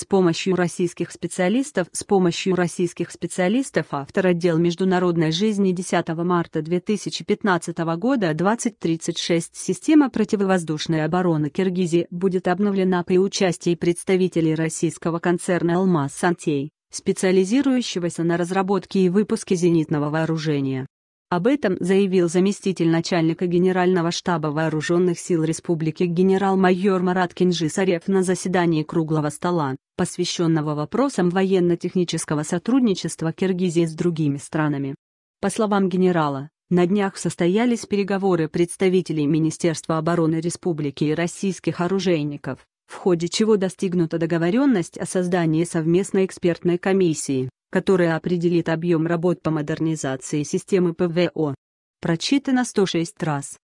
С помощью российских специалистов, с помощью российских специалистов автор отдел международной жизни 10 марта 2015 года 2036 система противовоздушной обороны Киргизии будет обновлена при участии представителей российского концерна «Алмаз Сантей», специализирующегося на разработке и выпуске зенитного вооружения. Об этом заявил заместитель начальника Генерального штаба Вооруженных сил Республики генерал-майор Марат Кинжисарев на заседании круглого стола, посвященного вопросам военно-технического сотрудничества Киргизии с другими странами. По словам генерала, на днях состоялись переговоры представителей Министерства обороны Республики и российских оружейников, в ходе чего достигнута договоренность о создании совместной экспертной комиссии которая определит объем работ по модернизации системы ПВО. Прочитано 106 раз.